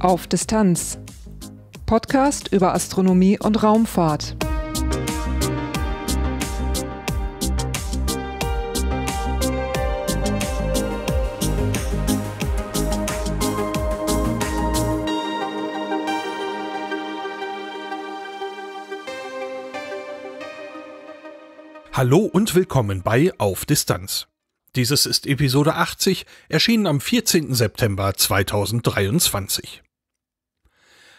Auf Distanz. Podcast über Astronomie und Raumfahrt. Hallo und willkommen bei Auf Distanz. Dieses ist Episode 80, erschienen am 14. September 2023.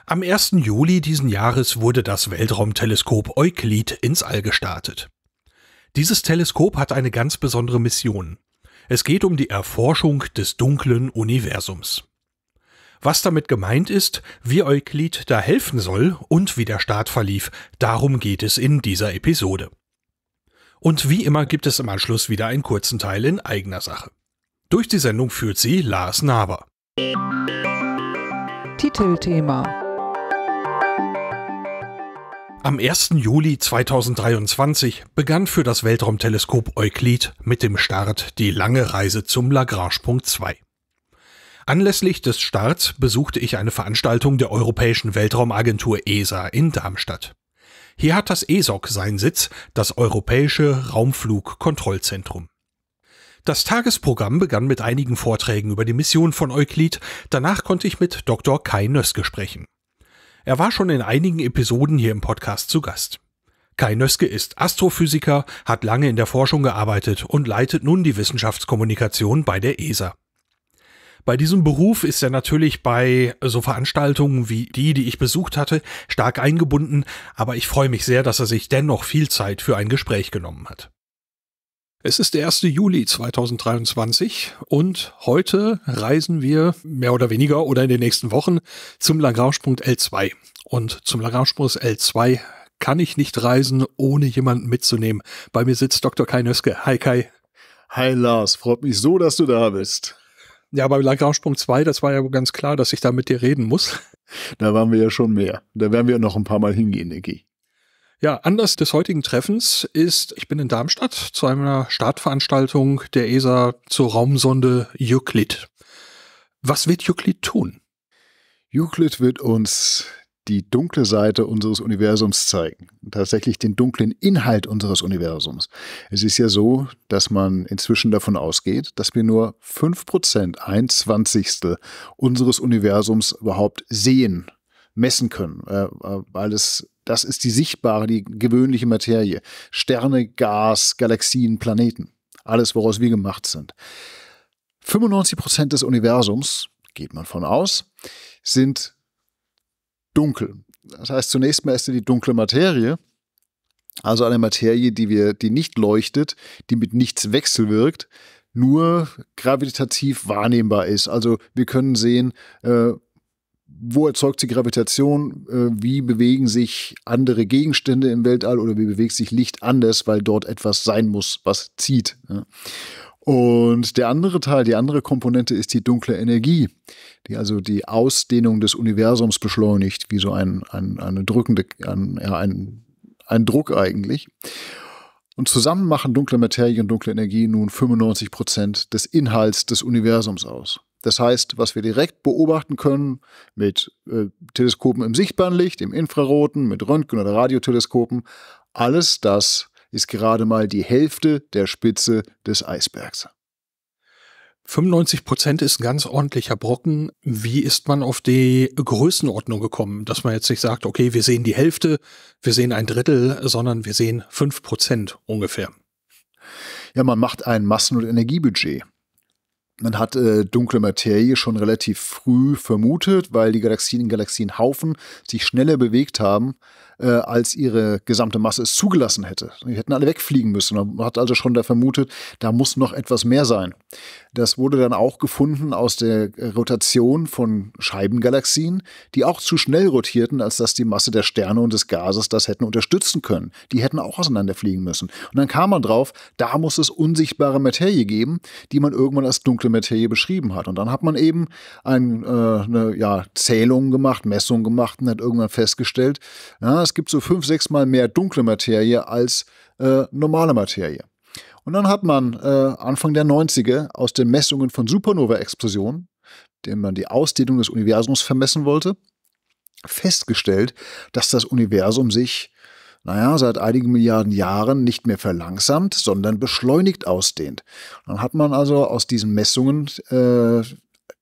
Am 1. Juli diesen Jahres wurde das Weltraumteleskop Euklid ins All gestartet. Dieses Teleskop hat eine ganz besondere Mission. Es geht um die Erforschung des dunklen Universums. Was damit gemeint ist, wie Euklid da helfen soll und wie der Start verlief, darum geht es in dieser Episode. Und wie immer gibt es im Anschluss wieder einen kurzen Teil in eigener Sache. Durch die Sendung führt sie Lars Naber. Titelthema am 1. Juli 2023 begann für das Weltraumteleskop Euclid mit dem Start die lange Reise zum Lagrange-Punkt 2. Anlässlich des Starts besuchte ich eine Veranstaltung der Europäischen Weltraumagentur ESA in Darmstadt. Hier hat das ESOC seinen Sitz, das Europäische Raumflugkontrollzentrum. Das Tagesprogramm begann mit einigen Vorträgen über die Mission von Euclid, danach konnte ich mit Dr. Kai Nöske sprechen. Er war schon in einigen Episoden hier im Podcast zu Gast. Kai Nöske ist Astrophysiker, hat lange in der Forschung gearbeitet und leitet nun die Wissenschaftskommunikation bei der ESA. Bei diesem Beruf ist er natürlich bei so Veranstaltungen wie die, die ich besucht hatte, stark eingebunden, aber ich freue mich sehr, dass er sich dennoch viel Zeit für ein Gespräch genommen hat. Es ist der 1. Juli 2023 und heute reisen wir mehr oder weniger oder in den nächsten Wochen zum Lagrange-Punkt L2. Und zum Lagrange-Punkt L2 kann ich nicht reisen, ohne jemanden mitzunehmen. Bei mir sitzt Dr. Kai Nöske. Hi Kai. Hi Lars, freut mich so, dass du da bist. Ja, bei Lagrange-Punkt 2, das war ja ganz klar, dass ich da mit dir reden muss. Da waren wir ja schon mehr. Da werden wir noch ein paar Mal hingehen, Niki. Ja, Anlass des heutigen Treffens ist, ich bin in Darmstadt zu einer Startveranstaltung der ESA zur Raumsonde Euclid. Was wird Euclid tun? Euclid wird uns die dunkle Seite unseres Universums zeigen, tatsächlich den dunklen Inhalt unseres Universums. Es ist ja so, dass man inzwischen davon ausgeht, dass wir nur 5%, ein Zwanzigstel unseres Universums überhaupt sehen messen können, äh, äh, weil es das ist die sichtbare, die gewöhnliche Materie. Sterne, Gas, Galaxien, Planeten. Alles, woraus wir gemacht sind. 95 Prozent des Universums, geht man von aus, sind dunkel. Das heißt, zunächst mal ist die dunkle Materie, also eine Materie, die wir, die nicht leuchtet, die mit nichts wechselwirkt, nur gravitativ wahrnehmbar ist. Also wir können sehen, äh, wo erzeugt sie Gravitation, äh, wie bewegen sich andere Gegenstände im Weltall oder wie bewegt sich Licht anders, weil dort etwas sein muss, was zieht. Und der andere Teil, die andere Komponente ist die dunkle Energie, die also die Ausdehnung des Universums beschleunigt, wie so ein, ein, eine drückende, ein, ein, ein Druck eigentlich. Und zusammen machen dunkle Materie und dunkle Energie nun 95 Prozent des Inhalts des Universums aus. Das heißt, was wir direkt beobachten können mit äh, Teleskopen im sichtbaren Licht, im Infraroten, mit Röntgen- oder Radioteleskopen, alles das ist gerade mal die Hälfte der Spitze des Eisbergs. 95 Prozent ist ein ganz ordentlicher Brocken. Wie ist man auf die Größenordnung gekommen, dass man jetzt nicht sagt, okay, wir sehen die Hälfte, wir sehen ein Drittel, sondern wir sehen fünf Prozent ungefähr? Ja, man macht ein Massen- und Energiebudget. Man hat äh, dunkle Materie schon relativ früh vermutet, weil die Galaxien in Galaxienhaufen sich schneller bewegt haben äh, als ihre gesamte Masse es zugelassen hätte. Die hätten alle wegfliegen müssen. Man hat also schon da vermutet, da muss noch etwas mehr sein. Das wurde dann auch gefunden aus der äh, Rotation von Scheibengalaxien, die auch zu schnell rotierten, als dass die Masse der Sterne und des Gases das hätten unterstützen können. Die hätten auch auseinanderfliegen müssen. Und dann kam man drauf, da muss es unsichtbare Materie geben, die man irgendwann als dunkle Materie beschrieben hat. Und dann hat man eben ein, äh, eine ja, Zählung gemacht, Messung gemacht und hat irgendwann festgestellt, ja, es gibt so fünf, sechs Mal mehr dunkle Materie als äh, normale Materie. Und dann hat man äh, Anfang der 90er aus den Messungen von Supernova-Explosionen, denen man die Ausdehnung des Universums vermessen wollte, festgestellt, dass das Universum sich, naja, seit einigen Milliarden Jahren nicht mehr verlangsamt, sondern beschleunigt ausdehnt. Dann hat man also aus diesen Messungen äh,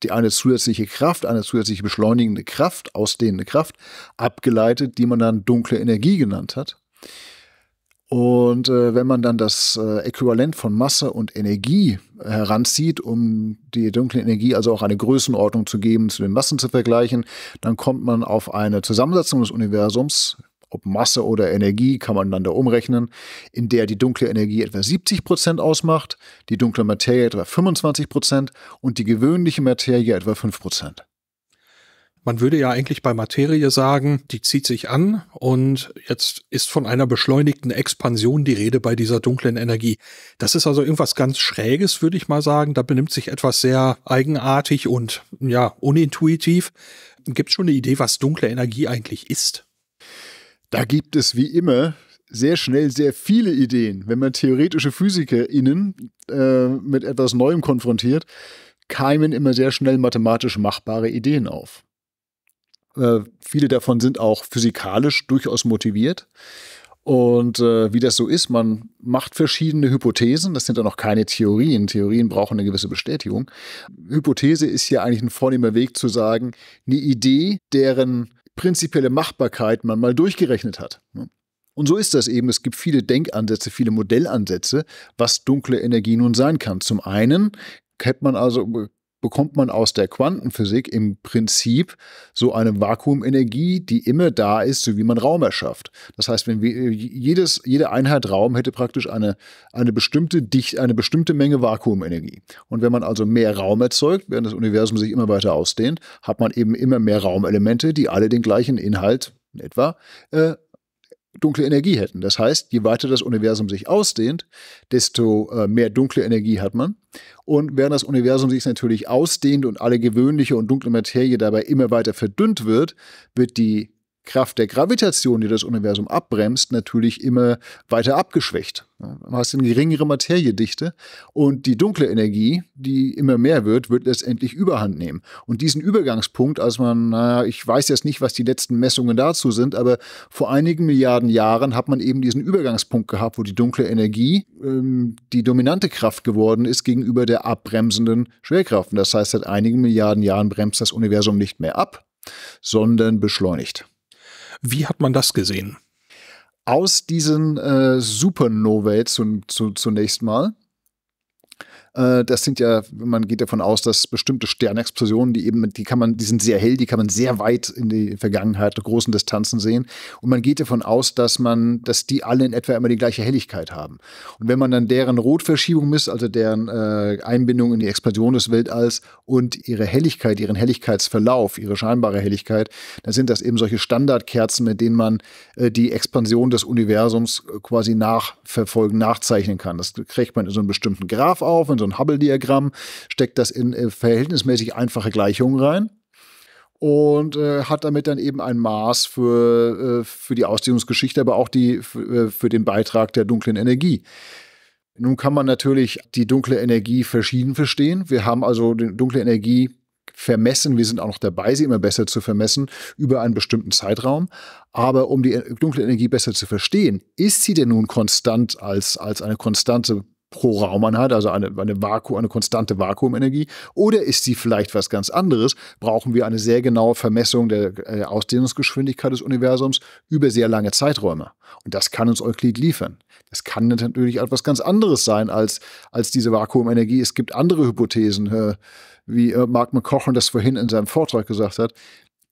die eine zusätzliche Kraft, eine zusätzliche beschleunigende Kraft, ausdehnende Kraft abgeleitet, die man dann dunkle Energie genannt hat. Und äh, wenn man dann das äh, Äquivalent von Masse und Energie äh, heranzieht, um die dunkle Energie also auch eine Größenordnung zu geben, zu den Massen zu vergleichen, dann kommt man auf eine Zusammensetzung des Universums, ob Masse oder Energie, kann man dann da umrechnen, in der die dunkle Energie etwa 70 Prozent ausmacht, die dunkle Materie etwa 25 Prozent und die gewöhnliche Materie etwa 5 Prozent. Man würde ja eigentlich bei Materie sagen, die zieht sich an und jetzt ist von einer beschleunigten Expansion die Rede bei dieser dunklen Energie. Das ist also irgendwas ganz Schräges, würde ich mal sagen. Da benimmt sich etwas sehr eigenartig und ja, unintuitiv. Gibt es schon eine Idee, was dunkle Energie eigentlich ist? Da gibt es wie immer sehr schnell sehr viele Ideen. Wenn man theoretische PhysikerInnen äh, mit etwas Neuem konfrontiert, keimen immer sehr schnell mathematisch machbare Ideen auf. Äh, viele davon sind auch physikalisch durchaus motiviert. Und äh, wie das so ist, man macht verschiedene Hypothesen. Das sind dann auch keine Theorien. Theorien brauchen eine gewisse Bestätigung. Hypothese ist hier eigentlich ein vornehmer Weg zu sagen, eine Idee, deren prinzipielle Machbarkeit man mal durchgerechnet hat. Ne? Und so ist das eben. Es gibt viele Denkansätze, viele Modellansätze, was dunkle Energie nun sein kann. Zum einen hätte man also, bekommt man aus der Quantenphysik im Prinzip so eine Vakuumenergie, die immer da ist, so wie man Raum erschafft. Das heißt, wenn wir, äh, jedes, jede Einheit Raum hätte praktisch eine, eine, bestimmte Dicht, eine bestimmte Menge Vakuumenergie. Und wenn man also mehr Raum erzeugt, während das Universum sich immer weiter ausdehnt, hat man eben immer mehr Raumelemente, die alle den gleichen Inhalt in etwa äh, dunkle Energie hätten. Das heißt, je weiter das Universum sich ausdehnt, desto äh, mehr dunkle Energie hat man. Und während das Universum sich natürlich ausdehnt und alle gewöhnliche und dunkle Materie dabei immer weiter verdünnt wird, wird die Kraft der Gravitation, die das Universum abbremst, natürlich immer weiter abgeschwächt. Du hast eine geringere Materiedichte und die dunkle Energie, die immer mehr wird, wird letztendlich überhand nehmen. Und diesen Übergangspunkt, als man, naja, ich weiß jetzt nicht, was die letzten Messungen dazu sind, aber vor einigen Milliarden Jahren hat man eben diesen Übergangspunkt gehabt, wo die dunkle Energie ähm, die dominante Kraft geworden ist gegenüber der abbremsenden Schwerkraft. Und das heißt, seit einigen Milliarden Jahren bremst das Universum nicht mehr ab, sondern beschleunigt. Wie hat man das gesehen? Aus diesen äh, Supernovates zu, zu, zunächst mal äh, das sind ja, man geht davon aus, dass bestimmte Sternexplosionen, die eben, die kann man, die sind sehr hell, die kann man sehr weit in die Vergangenheit, großen Distanzen sehen. Und man geht davon aus, dass man, dass die alle in etwa immer die gleiche Helligkeit haben. Und wenn man dann deren Rotverschiebung misst, also deren äh, Einbindung in die Expansion des Weltalls und ihre Helligkeit, ihren Helligkeitsverlauf, ihre scheinbare Helligkeit, dann sind das eben solche Standardkerzen, mit denen man äh, die Expansion des Universums äh, quasi nachverfolgen, nachzeichnen kann. Das kriegt man in so einem bestimmten Graph auf und so ein Hubble-Diagramm, steckt das in äh, verhältnismäßig einfache Gleichungen rein und äh, hat damit dann eben ein Maß für, äh, für die Ausdehnungsgeschichte, aber auch die, äh, für den Beitrag der dunklen Energie. Nun kann man natürlich die dunkle Energie verschieden verstehen. Wir haben also die dunkle Energie vermessen. Wir sind auch noch dabei, sie immer besser zu vermessen über einen bestimmten Zeitraum. Aber um die äh, dunkle Energie besser zu verstehen, ist sie denn nun konstant als, als eine konstante pro Raumeinheit, also eine, eine, Vaku, eine konstante Vakuumenergie? Oder ist sie vielleicht was ganz anderes? Brauchen wir eine sehr genaue Vermessung der äh, Ausdehnungsgeschwindigkeit des Universums über sehr lange Zeiträume? Und das kann uns Euklid liefern. Das kann natürlich etwas ganz anderes sein als, als diese Vakuumenergie. Es gibt andere Hypothesen, äh, wie äh, Mark McCochran das vorhin in seinem Vortrag gesagt hat,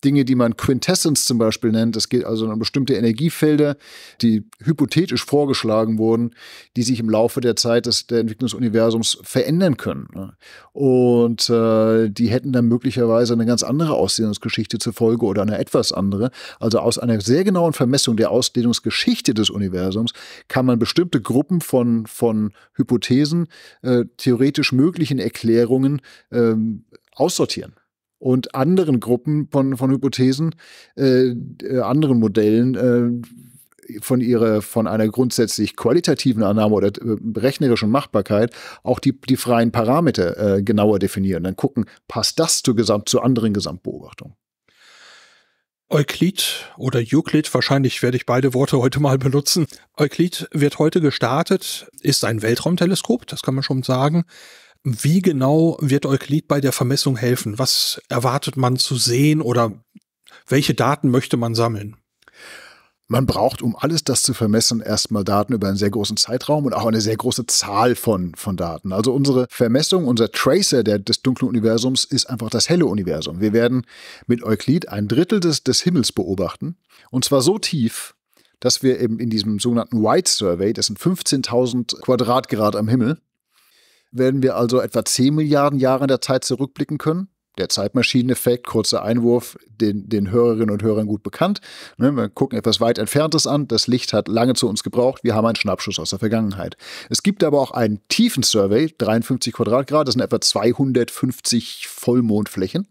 Dinge, die man Quintessence zum Beispiel nennt. Es geht also um bestimmte Energiefelder, die hypothetisch vorgeschlagen wurden, die sich im Laufe der Zeit des, der Entwicklung des Universums verändern können. Ne? Und äh, die hätten dann möglicherweise eine ganz andere Ausdehnungsgeschichte zur Folge oder eine etwas andere. Also aus einer sehr genauen Vermessung der Ausdehnungsgeschichte des Universums kann man bestimmte Gruppen von, von Hypothesen, äh, theoretisch möglichen Erklärungen äh, aussortieren und anderen Gruppen von, von Hypothesen, äh, äh, anderen Modellen äh, von ihrer, von einer grundsätzlich qualitativen Annahme oder äh, rechnerischen Machbarkeit auch die, die freien Parameter äh, genauer definieren. Dann gucken, passt das zu, Gesamt, zu anderen Gesamtbeobachtungen. Euklid oder Euklid, wahrscheinlich werde ich beide Worte heute mal benutzen. Euklid wird heute gestartet, ist ein Weltraumteleskop, das kann man schon sagen. Wie genau wird Euklid bei der Vermessung helfen? Was erwartet man zu sehen oder welche Daten möchte man sammeln? Man braucht, um alles das zu vermessen, erstmal Daten über einen sehr großen Zeitraum und auch eine sehr große Zahl von, von Daten. Also unsere Vermessung, unser Tracer der, des dunklen Universums ist einfach das helle Universum. Wir werden mit Euklid ein Drittel des, des Himmels beobachten und zwar so tief, dass wir eben in diesem sogenannten White Survey, das sind 15.000 Quadratgrad am Himmel, werden wir also etwa 10 Milliarden Jahre in der Zeit zurückblicken können. Der Zeitmaschineneffekt, kurzer Einwurf, den, den Hörerinnen und Hörern gut bekannt. Ne, wir gucken etwas weit Entferntes an. Das Licht hat lange zu uns gebraucht. Wir haben einen Schnappschuss aus der Vergangenheit. Es gibt aber auch einen tiefen Survey, 53 Quadratgrad, das sind etwa 250 Vollmondflächen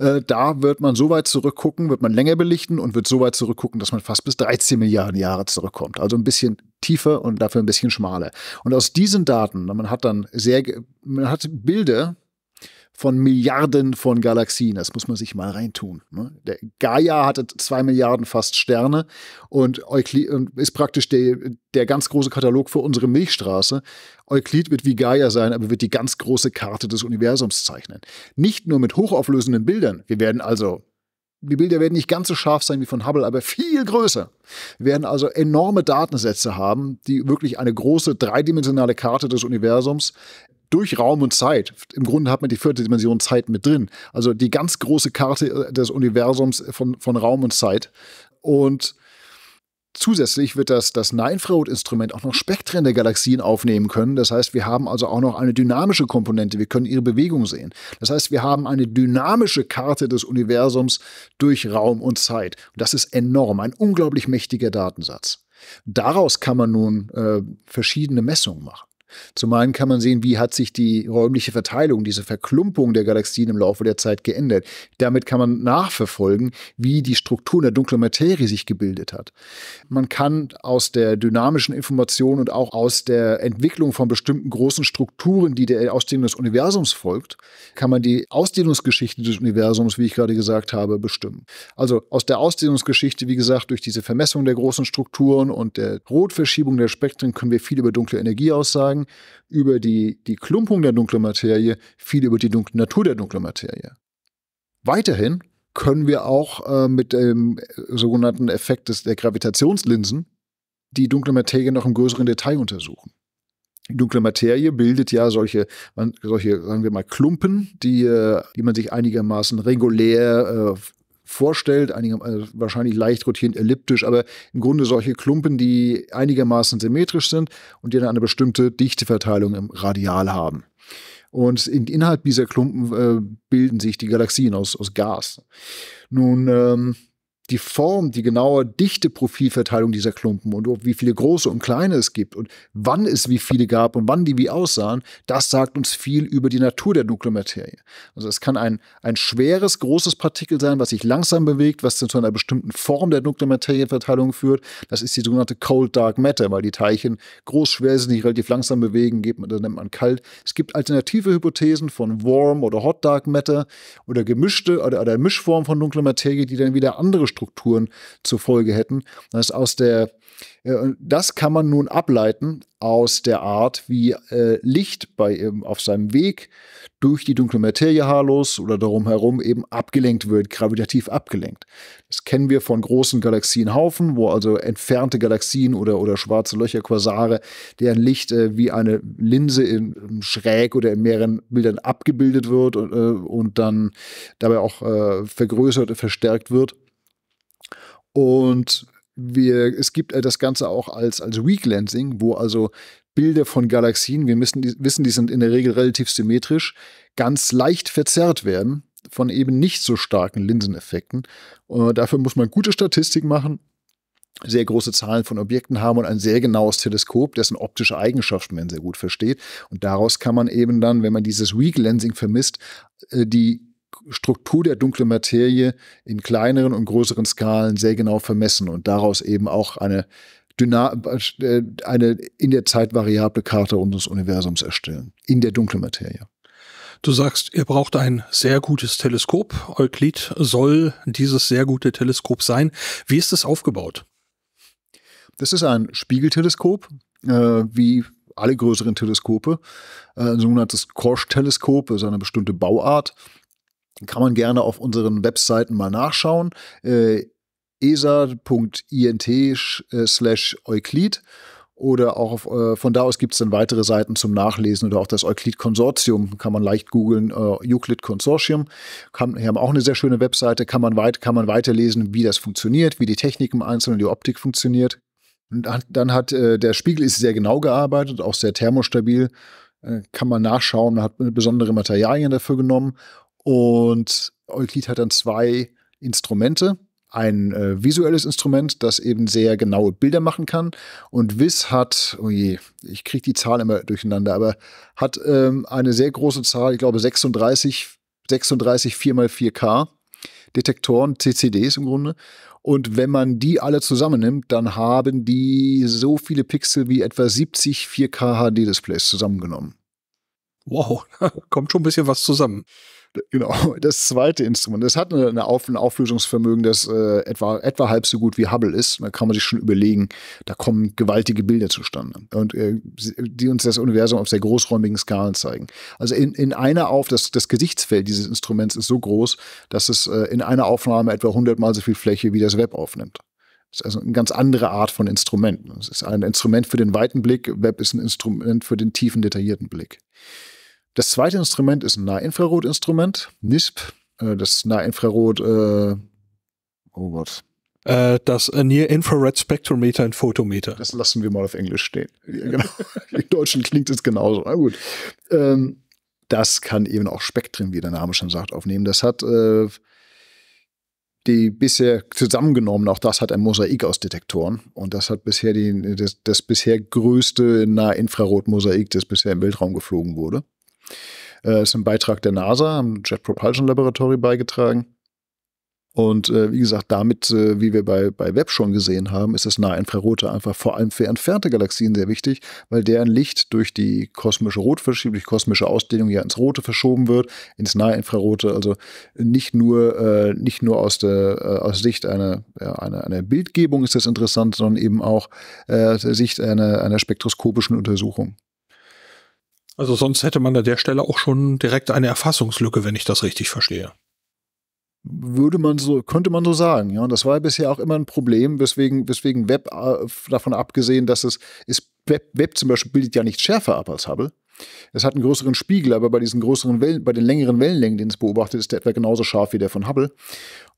äh, da wird man so weit zurückgucken, wird man länger belichten und wird so weit zurückgucken, dass man fast bis 13 Milliarden Jahre zurückkommt. Also ein bisschen tiefer und dafür ein bisschen schmaler. Und aus diesen Daten, man hat dann sehr, man hat Bilder von Milliarden von Galaxien. Das muss man sich mal reintun. Ne? Der Gaia hatte zwei Milliarden fast Sterne und Euklid ist praktisch der, der ganz große Katalog für unsere Milchstraße. Euklid wird wie Gaia sein, aber wird die ganz große Karte des Universums zeichnen. Nicht nur mit hochauflösenden Bildern. Wir werden also die Bilder werden nicht ganz so scharf sein wie von Hubble, aber viel größer. Wir werden also enorme Datensätze haben, die wirklich eine große dreidimensionale Karte des Universums durch Raum und Zeit. Im Grunde hat man die vierte Dimension Zeit mit drin. Also die ganz große Karte äh, des Universums von, von Raum und Zeit. Und Zusätzlich wird das, das ninth instrument auch noch Spektren der Galaxien aufnehmen können. Das heißt, wir haben also auch noch eine dynamische Komponente. Wir können ihre Bewegung sehen. Das heißt, wir haben eine dynamische Karte des Universums durch Raum und Zeit. Und das ist enorm, ein unglaublich mächtiger Datensatz. Daraus kann man nun äh, verschiedene Messungen machen. Zum einen kann man sehen, wie hat sich die räumliche Verteilung, diese Verklumpung der Galaxien im Laufe der Zeit geändert. Damit kann man nachverfolgen, wie die Struktur der dunklen Materie sich gebildet hat. Man kann aus der dynamischen Information und auch aus der Entwicklung von bestimmten großen Strukturen, die der Ausdehnung des Universums folgt, kann man die Ausdehnungsgeschichte des Universums, wie ich gerade gesagt habe, bestimmen. Also aus der Ausdehnungsgeschichte, wie gesagt, durch diese Vermessung der großen Strukturen und der Rotverschiebung der Spektren können wir viel über dunkle Energie aussagen sagen, über die, die Klumpung der dunklen Materie, viel über die Dunk Natur der dunklen Materie. Weiterhin können wir auch äh, mit dem sogenannten Effekt des, der Gravitationslinsen die dunkle Materie noch im größeren Detail untersuchen. Die dunkle Materie bildet ja solche, solche sagen wir mal, Klumpen, die, äh, die man sich einigermaßen regulär äh, vorstellt. Einige, äh, wahrscheinlich leicht rotierend elliptisch, aber im Grunde solche Klumpen, die einigermaßen symmetrisch sind und die dann eine bestimmte Dichteverteilung im Radial haben. Und in, innerhalb dieser Klumpen äh, bilden sich die Galaxien aus, aus Gas. Nun ähm, die Form, die genaue dichte Profilverteilung dieser Klumpen und wie viele große und kleine es gibt und wann es wie viele gab und wann die wie aussahen, das sagt uns viel über die Natur der dunklen Materie. Also es kann ein, ein schweres, großes Partikel sein, was sich langsam bewegt, was zu einer bestimmten Form der dunklen Materieverteilung führt. Das ist die sogenannte Cold Dark Matter, weil die Teilchen groß, schwer sind, sich relativ langsam bewegen, das nennt man kalt. Es gibt alternative Hypothesen von Warm oder Hot Dark Matter oder gemischte oder, oder Mischform von dunkler Materie, die dann wieder andere Strukturen zur Folge hätten. Das, aus der, äh, das kann man nun ableiten aus der Art, wie äh, Licht bei, ähm, auf seinem Weg durch die dunkle Materie haarlos oder darum herum eben abgelenkt wird, gravitativ abgelenkt. Das kennen wir von großen Galaxienhaufen, wo also entfernte Galaxien oder, oder schwarze Löcher, Quasare, deren Licht äh, wie eine Linse in, in, schräg oder in mehreren Bildern abgebildet wird und, äh, und dann dabei auch äh, vergrößert und verstärkt wird und wir, es gibt äh, das Ganze auch als, als Weak Lensing, wo also Bilder von Galaxien, wir müssen, die, wissen, die sind in der Regel relativ symmetrisch, ganz leicht verzerrt werden von eben nicht so starken Linseneffekten. Und äh, dafür muss man gute Statistik machen, sehr große Zahlen von Objekten haben und ein sehr genaues Teleskop, dessen optische Eigenschaften man sehr gut versteht. Und daraus kann man eben dann, wenn man dieses Weak Lensing vermisst, äh, die Struktur der dunklen Materie in kleineren und größeren Skalen sehr genau vermessen und daraus eben auch eine, äh, eine in der Zeit variable Karte unseres Universums erstellen, in der dunklen Materie. Du sagst, ihr braucht ein sehr gutes Teleskop. Euklid soll dieses sehr gute Teleskop sein. Wie ist es aufgebaut? Das ist ein Spiegelteleskop, äh, wie alle größeren Teleskope. Äh, ein sogenanntes Korsch-Teleskop ist eine bestimmte Bauart. Kann man gerne auf unseren Webseiten mal nachschauen. Äh, esa.int slash Euklid oder auch auf, äh, von da aus gibt es dann weitere Seiten zum Nachlesen oder auch das euklid konsortium kann man leicht googeln, äh, Euclid-Konsortium. Wir haben auch eine sehr schöne Webseite, kann man, weit, kann man weiterlesen, wie das funktioniert, wie die Technik im Einzelnen, die Optik funktioniert. Und dann hat äh, der Spiegel ist sehr genau gearbeitet, auch sehr thermostabil, äh, kann man nachschauen, hat besondere Materialien dafür genommen und Euklid hat dann zwei Instrumente. Ein äh, visuelles Instrument, das eben sehr genaue Bilder machen kann. Und Wiss hat, oh je, ich kriege die Zahl immer durcheinander, aber hat ähm, eine sehr große Zahl, ich glaube 36, 36 4x4K Detektoren, CCDs im Grunde. Und wenn man die alle zusammennimmt, dann haben die so viele Pixel wie etwa 70 4K HD-Displays zusammengenommen. Wow, kommt schon ein bisschen was zusammen. Genau, das zweite Instrument. Das hat eine, Auf ein Auflösungsvermögen, das äh, etwa, etwa halb so gut wie Hubble ist. da kann man sich schon überlegen, da kommen gewaltige Bilder zustande. Und äh, die uns das Universum auf sehr großräumigen Skalen zeigen. Also in, in einer Auf, das, das Gesichtsfeld dieses Instruments ist so groß, dass es äh, in einer Aufnahme etwa 100 Mal so viel Fläche wie das Web aufnimmt. Das ist also eine ganz andere Art von Instrumenten. Es ist ein Instrument für den weiten Blick, Web ist ein Instrument für den tiefen, detaillierten Blick. Das zweite Instrument ist ein Nahinfrarot-Instrument, NISP. Äh, das Nahinfrarot, äh, oh Gott. Äh, das äh, Near Infrared Spectrometer und Photometer. Das lassen wir mal auf Englisch stehen. Genau. Im Deutschen klingt es genauso. Na ah, gut. Ähm, das kann eben auch Spektren, wie der Name schon sagt, aufnehmen. Das hat die bisher zusammengenommen, auch das hat ein Mosaik aus Detektoren. Und das hat bisher die, das, das bisher größte Nahinfrarot-Mosaik, das bisher im Weltraum geflogen wurde. Äh, ist ein Beitrag der NASA, am Jet Propulsion Laboratory beigetragen. Und äh, wie gesagt, damit, äh, wie wir bei, bei Webb schon gesehen haben, ist das Nahinfrarote einfach vor allem für entfernte Galaxien sehr wichtig, weil deren Licht durch die kosmische Rotverschiebung, durch kosmische Ausdehnung ja ins Rote verschoben wird, ins Nahinfrarote. Also nicht nur, äh, nicht nur aus, der, äh, aus Sicht einer, ja, einer, einer Bildgebung ist das interessant, sondern eben auch äh, aus der Sicht einer, einer spektroskopischen Untersuchung. Also sonst hätte man an der Stelle auch schon direkt eine Erfassungslücke, wenn ich das richtig verstehe. Würde man so, könnte man so sagen, ja. Und das war ja bisher auch immer ein Problem, weswegen, weswegen Web äh, davon abgesehen, dass es, ist Web, Web zum Beispiel bildet ja nicht schärfer ab als Hubble. Es hat einen größeren Spiegel, aber bei diesen größeren Wellen, bei den längeren Wellenlängen, den es beobachtet, ist der etwa genauso scharf wie der von Hubble,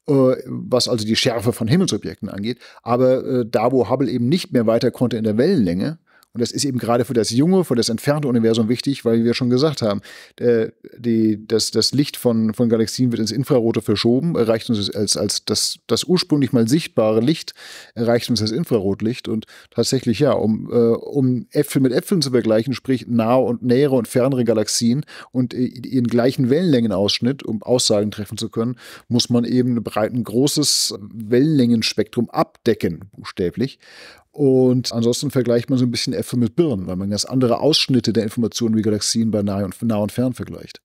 äh, was also die Schärfe von Himmelsobjekten angeht. Aber äh, da, wo Hubble eben nicht mehr weiter konnte in der Wellenlänge, und das ist eben gerade für das junge, für das entfernte Universum wichtig, weil wir schon gesagt haben, der, äh, die, das, das Licht von, von Galaxien wird ins Infrarote verschoben, erreicht uns als, als das, das ursprünglich mal sichtbare Licht, erreicht uns das Infrarotlicht. Und tatsächlich, ja, um, äh, um Äpfel mit Äpfeln zu vergleichen, sprich nahe und nähere und fernere Galaxien und äh, ihren gleichen Wellenlängenausschnitt, um Aussagen treffen zu können, muss man eben breit, ein großes Wellenlängenspektrum abdecken, buchstäblich. Und ansonsten vergleicht man so ein bisschen Äpfel mit Birnen, weil man ganz andere Ausschnitte der Informationen wie Galaxien bei Nah- und, Fern vergleicht.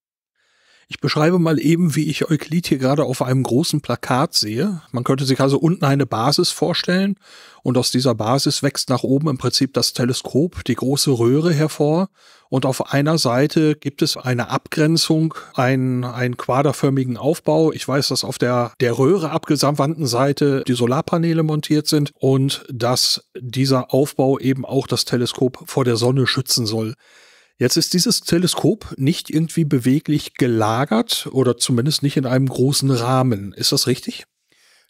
Ich beschreibe mal eben, wie ich Euklid hier gerade auf einem großen Plakat sehe. Man könnte sich also unten eine Basis vorstellen und aus dieser Basis wächst nach oben im Prinzip das Teleskop, die große Röhre hervor und auf einer Seite gibt es eine Abgrenzung, einen, einen quaderförmigen Aufbau. Ich weiß, dass auf der, der Röhre abgesandten Seite die Solarpaneele montiert sind und dass dieser Aufbau eben auch das Teleskop vor der Sonne schützen soll. Jetzt ist dieses Teleskop nicht irgendwie beweglich gelagert oder zumindest nicht in einem großen Rahmen. Ist das richtig?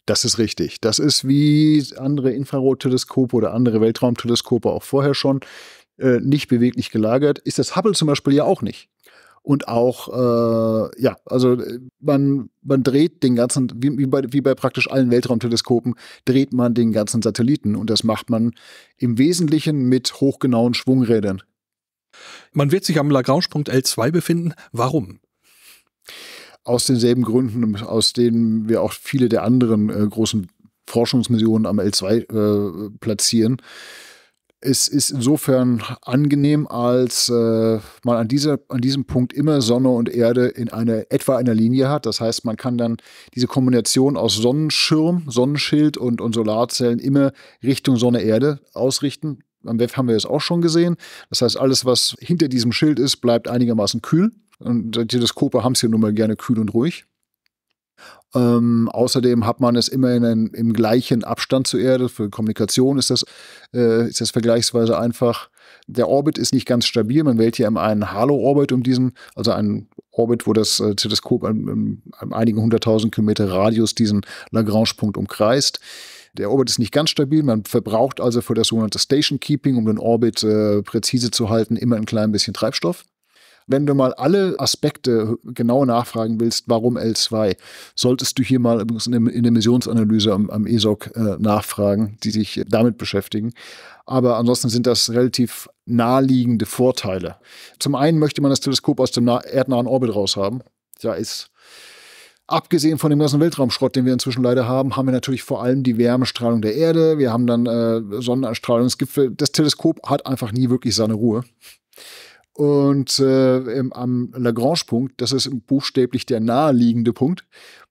Das ist richtig. Das ist wie andere Infrarotteleskope oder andere Weltraumteleskope auch vorher schon äh, nicht beweglich gelagert. Ist das Hubble zum Beispiel ja auch nicht. Und auch, äh, ja, also äh, man, man dreht den ganzen, wie, wie, bei, wie bei praktisch allen Weltraumteleskopen, dreht man den ganzen Satelliten. Und das macht man im Wesentlichen mit hochgenauen Schwungrädern man wird sich am Lagrange-Punkt L2 befinden. Warum? Aus denselben Gründen, aus denen wir auch viele der anderen äh, großen Forschungsmissionen am L2 äh, platzieren. Es ist insofern angenehm, als äh, man an, dieser, an diesem Punkt immer Sonne und Erde in eine, etwa einer Linie hat. Das heißt, man kann dann diese Kombination aus Sonnenschirm, Sonnenschild und, und Solarzellen immer Richtung Sonne-Erde ausrichten. Am WEF haben wir das auch schon gesehen. Das heißt, alles, was hinter diesem Schild ist, bleibt einigermaßen kühl. Und die Teleskope haben es hier nun mal gerne kühl und ruhig. Ähm, außerdem hat man es immer in einem, im gleichen Abstand zur Erde. Für Kommunikation ist das, äh, ist das vergleichsweise einfach. Der Orbit ist nicht ganz stabil. Man wählt hier einen Halo-Orbit um diesen, also einen Orbit, wo das äh, Teleskop an, einigen hunderttausend Kilometer Radius diesen Lagrange-Punkt umkreist. Der Orbit ist nicht ganz stabil, man verbraucht also für das sogenannte Station Keeping, um den Orbit äh, präzise zu halten, immer ein klein bisschen Treibstoff. Wenn du mal alle Aspekte genau nachfragen willst, warum L2, solltest du hier mal übrigens in der Missionsanalyse am, am ESOC äh, nachfragen, die sich damit beschäftigen. Aber ansonsten sind das relativ naheliegende Vorteile. Zum einen möchte man das Teleskop aus dem erdnahen Orbit raus haben. Da ist Abgesehen von dem ganzen Weltraumschrott, den wir inzwischen leider haben, haben wir natürlich vor allem die Wärmestrahlung der Erde. Wir haben dann äh, Sonnenanstrahlung. Es gibt, das Teleskop hat einfach nie wirklich seine Ruhe. Und äh, im, am Lagrange-Punkt, das ist buchstäblich der naheliegende Punkt,